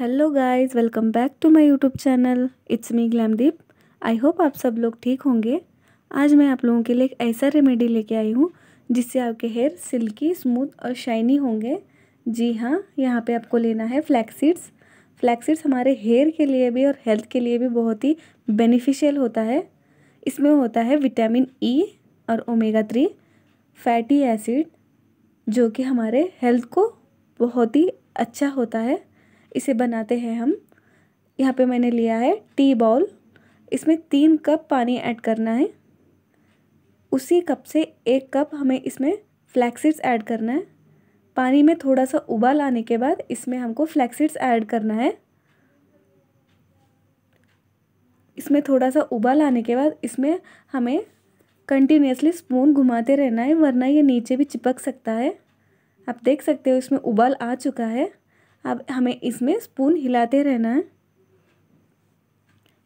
hello guys welcome back to my YouTube channel it's me Glamdeep I hope आप सब लोग ठीक होंगे आज मैं आप लोगों के लिए एक ऐसा रेमेडी लेके आई हूँ जिससे आपके हेयर सिल्की स्मूथ और शाइनी होंगे जी हाँ यहाँ पे आपको लेना है फ्लैक्सीड्स फ्लैक्सीड्स हमारे हेयर के लिए भी और हेल्थ के लिए भी बहुत ही बेनिफिशियल होता है इसमें होता है विटामिन ई e और ओमेगा थ्री फैटी एसिड जो कि हमारे हेल्थ को बहुत ही अच्छा होता है इसे बनाते हैं हम यहाँ पे मैंने लिया है टी बॉल इसमें तीन कप पानी ऐड करना है उसी कप से एक कप हमें इसमें फ्लैक्सीड्स ऐड करना है पानी में थोड़ा सा उबाल आने के बाद इसमें हमको फ्लैक्सीड्स ऐड करना है इसमें थोड़ा सा उबाल आने के बाद इसमें हमें कंटिन्यूसली स्पून घुमाते रहना है वरना ये नीचे भी चिपक सकता है आप देख सकते हो इसमें उबाल आ चुका है अब हमें इसमें स्पून हिलाते रहना है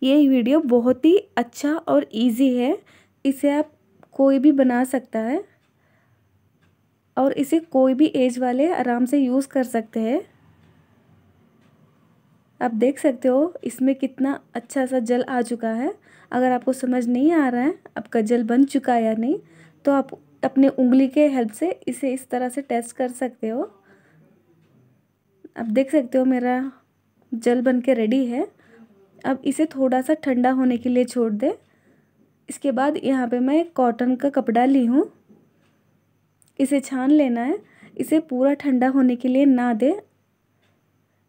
ये वीडियो बहुत ही अच्छा और इजी है इसे आप कोई भी बना सकता है और इसे कोई भी एज वाले आराम से यूज़ कर सकते हैं आप देख सकते हो इसमें कितना अच्छा सा जल आ चुका है अगर आपको समझ नहीं आ रहा है आपका जल बन चुका है या नहीं तो आप अपने उंगली के हेल्प से इसे इस तरह से टेस्ट कर सकते हो अब देख सकते हो मेरा जल बन के रेडी है अब इसे थोड़ा सा ठंडा होने के लिए छोड़ दे इसके बाद यहाँ पे मैं कॉटन का कपड़ा ली हूँ इसे छान लेना है इसे पूरा ठंडा होने के लिए ना दे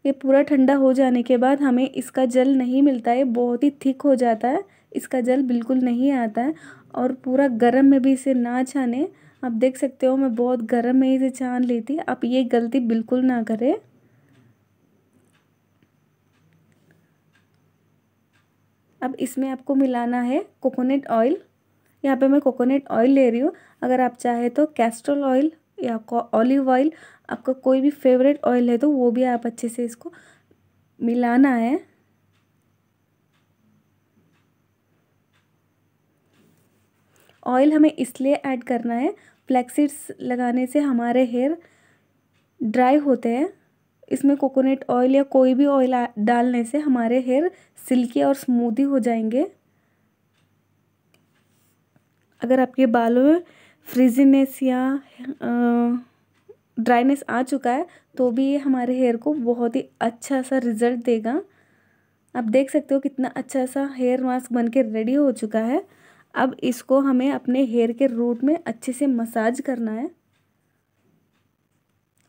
ये पूरा ठंडा हो जाने के बाद हमें इसका जल नहीं मिलता है बहुत ही थिक हो जाता है इसका जल बिल्कुल नहीं आता है और पूरा गर्म में भी इसे ना छाने आप देख सकते हो मैं बहुत गर्म में इसे छान ली थी आप ये गलती बिल्कुल ना करें अब इसमें आपको मिलाना है कोकोनट ऑयल यहाँ पे मैं कोकोनट ऑयल ले रही हूँ अगर आप चाहे तो कैस्ट्रोल ऑयल या ऑलिव ऑयल आपका कोई भी फेवरेट ऑयल है तो वो भी आप अच्छे से इसको मिलाना है ऑयल हमें इसलिए ऐड करना है फ्लैक्सीड्स लगाने से हमारे हेयर ड्राई होते हैं इसमें कोकोनट ऑयल या कोई भी ऑयल डालने से हमारे हेयर सिल्की और स्मूदी हो जाएंगे अगर आपके बालों में फ्रिजीनेस या ड्राइनेस आ चुका है तो भी ये हमारे हेयर को बहुत ही अच्छा सा रिजल्ट देगा आप देख सकते हो कितना अच्छा सा हेयर मास्क बन के रेडी हो चुका है अब इसको हमें अपने हेयर के रूट में अच्छे से मसाज करना है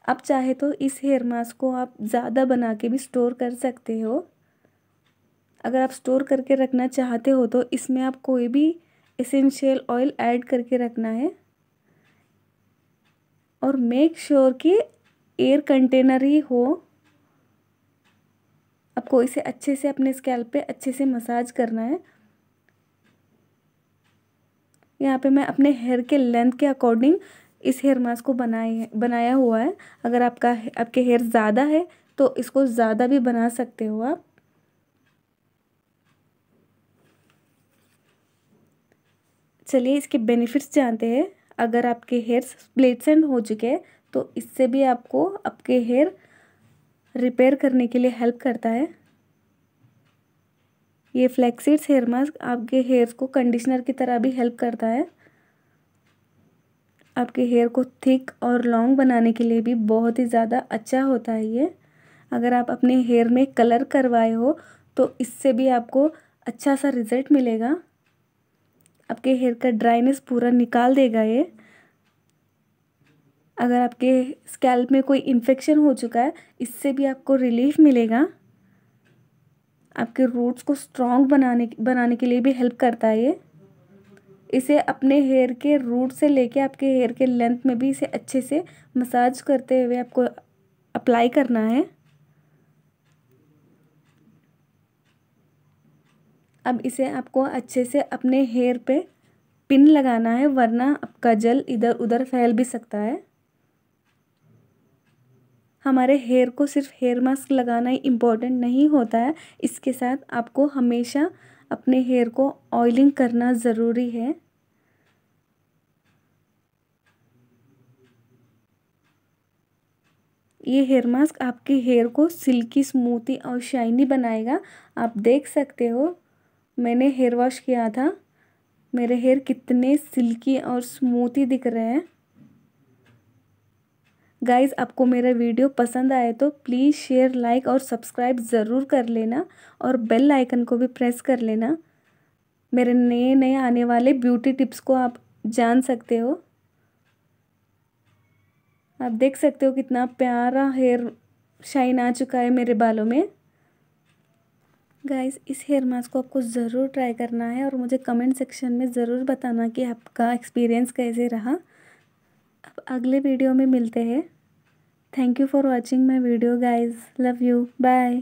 आप चाहे तो इस हेयर मास्क को आप ज़्यादा बना के भी स्टोर कर सकते हो अगर आप स्टोर करके रखना चाहते हो तो इसमें आप कोई भी एसेंशियल ऑयल ऐड करके रखना है और मेक श्योर sure कि एयर कंटेनर ही हो आपको इसे अच्छे से अपने स्कैल्प पे अच्छे से मसाज करना है यहाँ पे मैं अपने हेयर के लेंथ के अकॉर्डिंग इस हेयर मास्क को बनाए बनाया हुआ है अगर आपका आपके हेयर ज़्यादा है तो इसको ज़्यादा भी बना सकते हो आप चलिए इसके बेनिफिट्स जानते हैं अगर आपके हेयर स्प्लिट्स एंड हो चुके हैं तो इससे भी आपको आपके हेयर रिपेयर करने के लिए हेल्प करता है ये फ्लैक्सीड्स हेयर मास्क आपके हेयर्स को कंडीशनर की तरह भी हेल्प करता है आपके हेयर को थिक और लॉन्ग बनाने के लिए भी बहुत ही ज़्यादा अच्छा होता है ये अगर आप अपने हेयर में कलर करवाए हो तो इससे भी आपको अच्छा सा रिज़ल्ट मिलेगा आपके हेयर का ड्राइनेस पूरा निकाल देगा ये अगर आपके स्कैल्प में कोई इन्फेक्शन हो चुका है इससे भी आपको रिलीफ मिलेगा आपके रूट्स को स्ट्रॉन्ग बनाने बनाने के लिए भी हेल्प करता है ये इसे अपने हेयर के रूट से लेके आपके हेयर के लेंथ में भी इसे अच्छे से मसाज करते हुए आपको अप्लाई करना है अब इसे आपको अच्छे से अपने हेयर पे पिन लगाना है वरना आपका जल इधर उधर फैल भी सकता है हमारे हेयर को सिर्फ हेयर मास्क लगाना ही इम्पोर्टेंट नहीं होता है इसके साथ आपको हमेशा अपने हेयर को ऑयलिंग करना ज़रूरी है ये हेयर मास्क आपके हेयर को सिल्की स्मूथी और शाइनी बनाएगा आप देख सकते हो मैंने हेयर वॉश किया था मेरे हेयर कितने सिल्की और स्मूथी दिख रहे हैं गाइज़ आपको मेरा वीडियो पसंद आए तो प्लीज़ शेयर लाइक और सब्सक्राइब ज़रूर कर लेना और बेल आइकन को भी प्रेस कर लेना मेरे नए नए आने वाले ब्यूटी टिप्स को आप जान सकते हो आप देख सकते हो कितना प्यारा हेयर शाइन आ चुका है मेरे बालों में गाइस इस हेयर मास्क को आपको ज़रूर ट्राई करना है और मुझे कमेंट सेक्शन में ज़रूर बताना कि आपका एक्सपीरियंस कैसे रहा अब अगले वीडियो में मिलते हैं thank you for watching my video guys love you bye